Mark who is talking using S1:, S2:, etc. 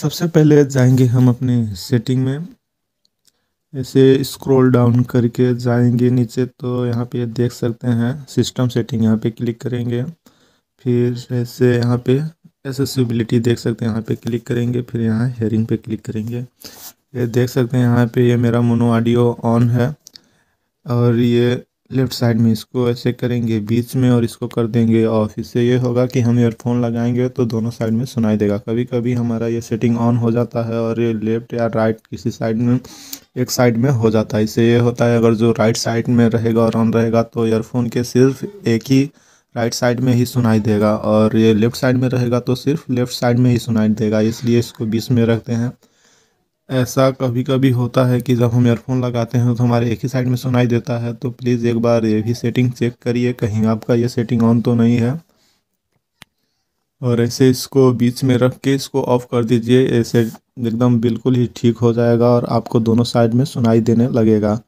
S1: सबसे पहले जाएंगे हम अपने सेटिंग में ऐसे स्क्रॉल डाउन करके जाएंगे नीचे तो यहाँ पे देख सकते हैं सिस्टम सेटिंग यहाँ पे क्लिक करेंगे फिर ऐसे यहाँ पे एसेसिबिलिटी देख सकते हैं यहाँ पे क्लिक करेंगे फिर यहाँ हेयरिंग पे क्लिक करेंगे ये देख सकते हैं यहाँ पे ये मेरा मोनो ऑडियो ऑन है और ये लेफ्ट साइड में इसको ऐसे करेंगे बीच में और इसको कर देंगे ऑफ इससे ये होगा कि हम ईयरफोन लगाएंगे तो दोनों साइड में सुनाई देगा कभी कभी हमारा ये सेटिंग ऑन हो जाता है और ये लेफ्ट या राइट किसी साइड में एक साइड में हो जाता है इससे ये होता है अगर जो राइट साइड में रहेगा और ऑन रहेगा तो ईयरफोन के सिर्फ एक ही राइट साइड में ही सुनाई देगा और ये लेफ़्ट साइड में रहेगा तो सिर्फ लेफ़्ट साइड में ही सुनाई देगा इसलिए इसको बीच में रखते हैं ऐसा कभी कभी होता है कि जब हम ईयरफोन लगाते हैं तो हमारे एक ही साइड में सुनाई देता है तो प्लीज़ एक बार ये भी सेटिंग चेक करिए कहीं आपका ये सेटिंग ऑन तो नहीं है और ऐसे इसको बीच में रख के इसको ऑफ़ कर दीजिए ऐसे एकदम बिल्कुल ही ठीक हो जाएगा और आपको दोनों साइड में सुनाई देने लगेगा